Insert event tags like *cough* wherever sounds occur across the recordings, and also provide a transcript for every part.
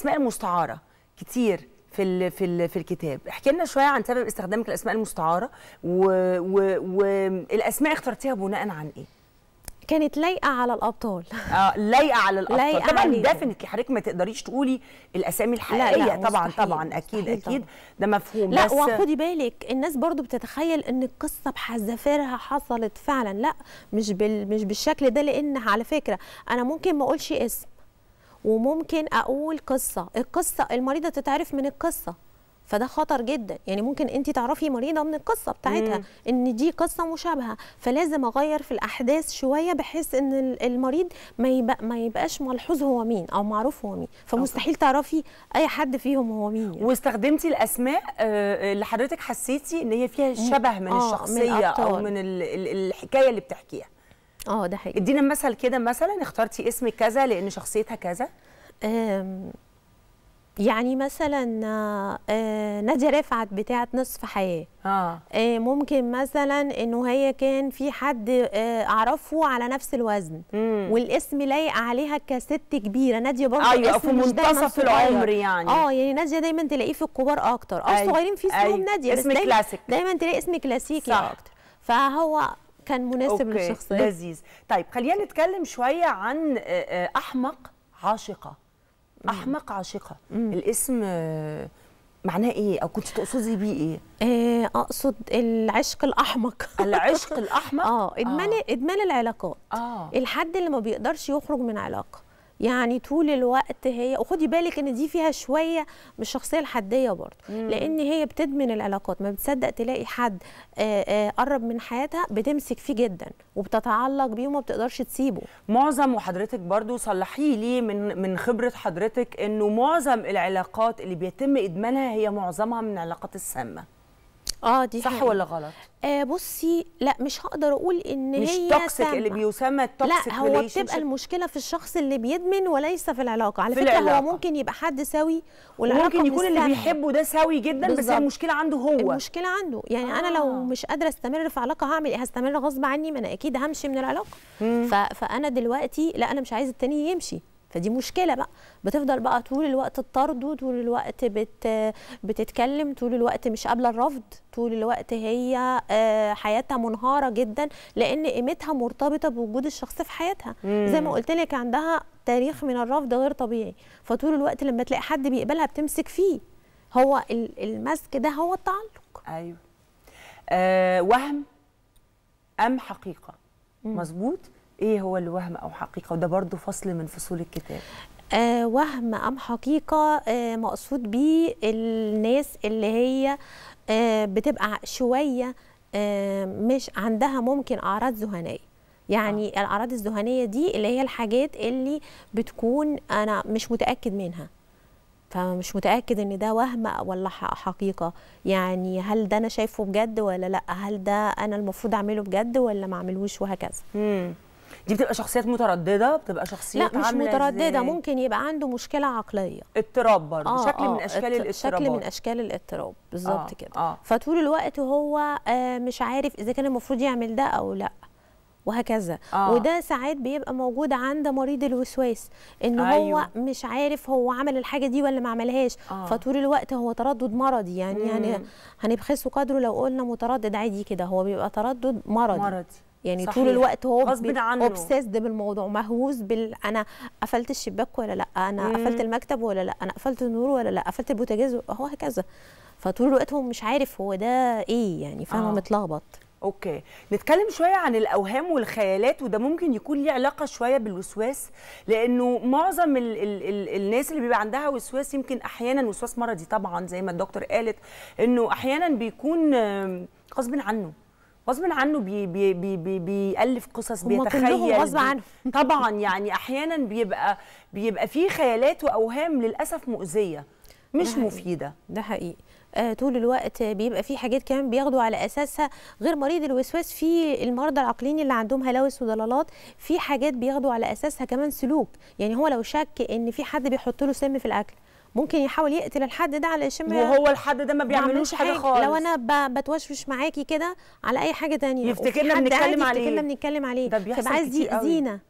الاسماء المستعاره كتير في الـ في الـ في الكتاب احكي لنا شويه عن سبب استخدامك للاسماء المستعاره والاسماء اخترتيها بناء عن ايه كانت لايقه على الابطال اه لايقه على الابطال لايقة طبعا عليهم. ده حضرتك ما تقدريش تقولي الاسامي الحقيقيه لا لا طبعا مستحيل. طبعا اكيد اكيد ده مفهوم لا بس وخدي بالك الناس برضو بتتخيل ان القصه بحذافيرها حصلت فعلا لا مش بال... مش بالشكل ده لان على فكره انا ممكن ما اقولش اسم وممكن اقول قصه القصه المريضه تتعرف من القصه فده خطر جدا يعني ممكن انت تعرفي مريضه من القصه بتاعتها مم. ان دي قصه مشابهه فلازم اغير في الاحداث شويه بحيث ان المريض ما يبقى ما يبقاش ملحوظ هو مين او معروف هو مين فمستحيل تعرفي اي حد فيهم هو مين يعني. واستخدمتي الاسماء آه، آه، اللي حضرتك حسيتي ان هي فيها شبه من آه، الشخصيه من او من الحكايه اللي بتحكيها اه ده حقيقي ادينا مثل كده مثلا اخترتي اسم كذا لان شخصيتها كذا يعني مثلا آه، ناديه رفعت بتاعه نصف حياه آه. آه. ممكن مثلا انه هي كان في حد آه، اعرفه على نفس الوزن مم. والاسم لايق عليها كست كبيره ناديه برضه ايوه في منتصف العمر يعني اه يعني ناديه دايما تلاقيه في الكبار اكتر اه أيوة، الصغيرين في اسمهم أيوة. ناديه اسم بس كلاسيك. دايما تلاقي اسم كلاسيكي صح. اكتر فهو كان مناسب للشخصيه لذيذ طيب خلينا نتكلم شويه عن آه، آه، احمق عاشقه احمق عاشقه مم. الاسم آه، معناه ايه او كنت تقصدي بيه ايه اقصد العشق الاحمق *laughs* العشق الاحمق اه ادمان آه. ادمان العلاقات آه. الحد اللي ما بيقدرش يخرج من علاقه يعني طول الوقت هي وخدي بالك ان دي فيها شويه من الشخصيه الحديه برضه لان هي بتدمن العلاقات ما بتصدق تلاقي حد آآ آه، آآ آه، قرب من حياتها بتمسك فيه جدا وبتتعلق بيه وما بتقدرش تسيبه معظم وحضرتك برضه صلحي لي من من خبره حضرتك انه معظم العلاقات اللي بيتم ادمانها هي معظمها من العلاقات السامه اه دي صح حقيقة. ولا غلط آه بصي لا مش هقدر اقول ان مش هي مش توكسيك اللي بيسمى التوكسيك لا هو بتبقى المشكله في الشخص اللي بيدمن وليس في العلاقه على في فكره العلاقة. هو ممكن يبقى حد سوي والعلاقه ممكن يكون اللي بيحبه ده سوي جدا بالزبط. بس المشكله عنده هو المشكله عنده يعني آه. انا لو آه. مش قادره استمر في علاقه هعمل ايه هستمر غصب عني ما انا اكيد همشي من العلاقه فانا دلوقتي لا انا مش عايز التاني يمشي فدي مشكله بقى بتفضل بقى طول الوقت تطرده طول الوقت بت بتتكلم طول الوقت مش قابله الرفض طول الوقت هي آه، حياتها منهاره جدا لان قيمتها مرتبطه بوجود الشخص في حياتها مم. زي ما قلت لك عندها تاريخ من الرفض غير طبيعي فطول الوقت لما تلاقي حد بيقبلها بتمسك فيه هو المسك ده هو التعلق ايوه أه وهم ام حقيقه مظبوط ايه هو الوهم او حقيقه وده برضو فصل من فصول الكتاب آه وهم ام حقيقه آه مقصود بيه الناس اللي هي آه بتبقى شويه آه مش عندها ممكن اعراض ذهنيه يعني آه. الاعراض الذهنيه دي اللي هي الحاجات اللي بتكون انا مش متاكد منها فمش متاكد ان ده وهم ولا حقيقه يعني هل ده انا شايفه بجد ولا لا هل ده انا المفروض اعمله بجد ولا ما اعملوش وهكذا دي بتبقى شخصيات متردده بتبقى شخصيات لا مش متردده زي... ممكن يبقى عنده مشكله عقليه اضطراب برضه آه شكل, آه من اشكال الاضطراب شكل من اشكال الاضطراب بالظبط آه كده آه فطول الوقت هو آه مش عارف اذا كان المفروض يعمل ده او لا وهكذا آه. وده ساعات بيبقى موجود عند مريض الوسواس ان أيوه. هو مش عارف هو عمل الحاجه دي ولا ما عملهاش آه. فطول الوقت هو تردد مرضي يعني, يعني مم. يعني هنبخسه قدره لو قلنا متردد عادي كده هو بيبقى تردد مرضي, مرضي. يعني صحيح. طول الوقت هو غصب عنه اوبسيسد بالموضوع مهووس بال انا قفلت الشباك ولا لا انا مم. قفلت المكتب ولا لا انا قفلت النور ولا لا قفلت البوتاجاز هو هكذا فطول الوقت هو مش عارف هو ده ايه يعني فاهمه آه. متلخبط اوكي نتكلم شويه عن الاوهام والخيالات وده ممكن يكون ليه علاقه شويه بالوسواس لانه معظم الـ الـ الـ الناس اللي بيبقى عندها وسواس يمكن احيانا وسواس مرضي طبعا زي ما الدكتور قالت انه احيانا بيكون غصب عنه غصب عنه بي بي بي بي بيألف قصص بيتخيل غصب عنه *laughs* طبعا يعني احيانا بيبقى بيبقى فيه خيالات واوهام للاسف مؤذيه مش ده مفيده ده حقيقي آه طول الوقت بيبقى في حاجات كمان بياخدوا على اساسها غير مريض الوسواس في المرضى العقليين اللي عندهم هلاوس وضلالات في حاجات بياخدوا على اساسها كمان سلوك يعني هو لو شك ان في حد بيحط له سم في الاكل ممكن يحاول يقتل الحد ده علشان وهو الحد ده ما بيعملوش حاجه خالص لو انا بتوشوش معاكي كده على اي حاجه تانية يفتكرنا بنتكلم عليه يفتكرنا بنتكلم عليه ده بيحصل كتير عايز يأذينا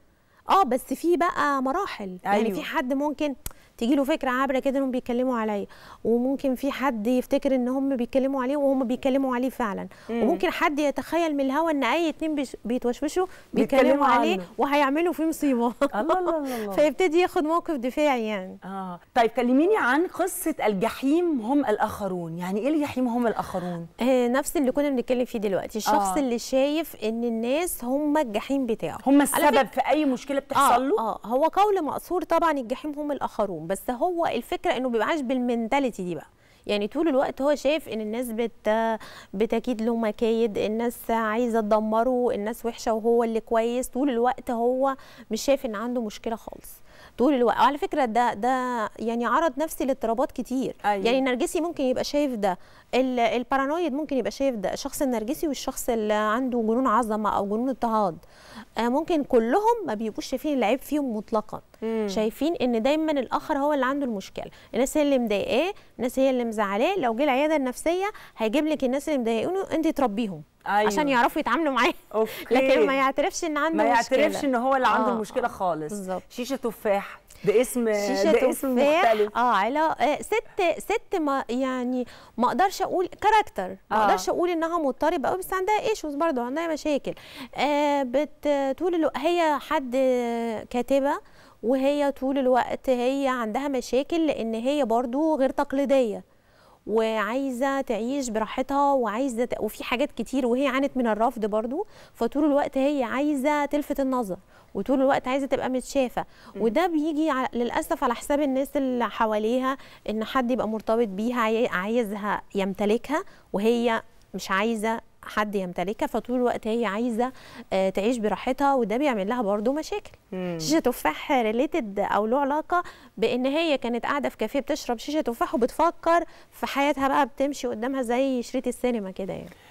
اه بس في بقى مراحل أيوه. يعني في أيوه. حد ممكن تيجي له فكره عابره كده انهم بيتكلموا عليا وممكن في حد يفتكر ان هم بيتكلموا عليه وهم بيتكلموا عليه فعلا مم. وممكن حد يتخيل من الهوا ان اي اتنين بيتوشوشوا بيتكلموا عليه عنه. وهيعملوا فيه مصيبه *laughs* الله الله الله فيبتدي ياخد موقف دفاعي يعني اه طيب كلميني عن قصه الجحيم هم الاخرون يعني ايه الجحيم هم الاخرون آه نفس اللي كنا بنتكلم فيه دلوقتي الشخص آه. اللي شايف ان الناس هم الجحيم بتاعه هم السبب في اي مشكله بتحصل آه. له اه هو قول مقصور طبعا الجحيم هم الاخرون بس هو الفكره انه بيبقاش بالمنتاليتي دي بقى يعني طول الوقت هو شايف ان الناس بت بتكيد له مكايد الناس عايزه تدمره الناس وحشه وهو اللي كويس طول الوقت هو مش شايف ان عنده مشكله خالص طول الوقت وعلى فكره ده ده يعني عرض نفسي لاضطرابات كتير أيوة. يعني النرجسي ممكن يبقى شايف ده البارانويد ممكن يبقى شايف ده الشخص النرجسي والشخص اللي عنده جنون عظمه او جنون اضطهاد آه، ممكن كلهم ما بيبقوش شايفين العيب فيهم مطلقا مم. شايفين ان دايما الاخر هو اللي عنده المشكله الناس هي اللي مضايقاه الناس هي اللي مزعلاه لو جه العياده النفسيه هيجيب لك الناس اللي مضايقينه انت تربيهم أيوة. عشان يعرفوا يتعاملوا معاه لكن ما يعترفش ان عنده ما مشكله ما يعترفش ان هو اللي عنده آه. مشكله خالص بالزبط. شيشه تفاح باسم باسم مختلف اه على آه، ست ست ما يعني ما اقدرش اقول كاركتر ما آه. اقدرش اقول انها مضطربه قوي بس عندها ايشوز برضه عندها مشاكل آه بتقول له هي حد كاتبه وهي طول الوقت هي عندها مشاكل لان هي برضو غير تقليديه وعايزه تعيش براحتها وعايزه ت... وفي حاجات كتير وهي عانت من الرفض برضو فطول الوقت هي عايزه تلفت النظر وطول الوقت عايزه تبقى متشافه وده بيجي للاسف على حساب الناس اللي حواليها ان حد يبقى مرتبط بيها عايزها يمتلكها وهي مش عايزه حد يمتلكها فطول الوقت هي عايزه آه، تعيش براحتها وده بيعمل لها برضو مشاكل مم. شيشه تفاح ريليتد او له علاقه بان هي كانت قاعده في كافيه بتشرب شيشه تفاح وبتفكر في حياتها بقى بتمشي قدامها زي شريط السينما كده يعني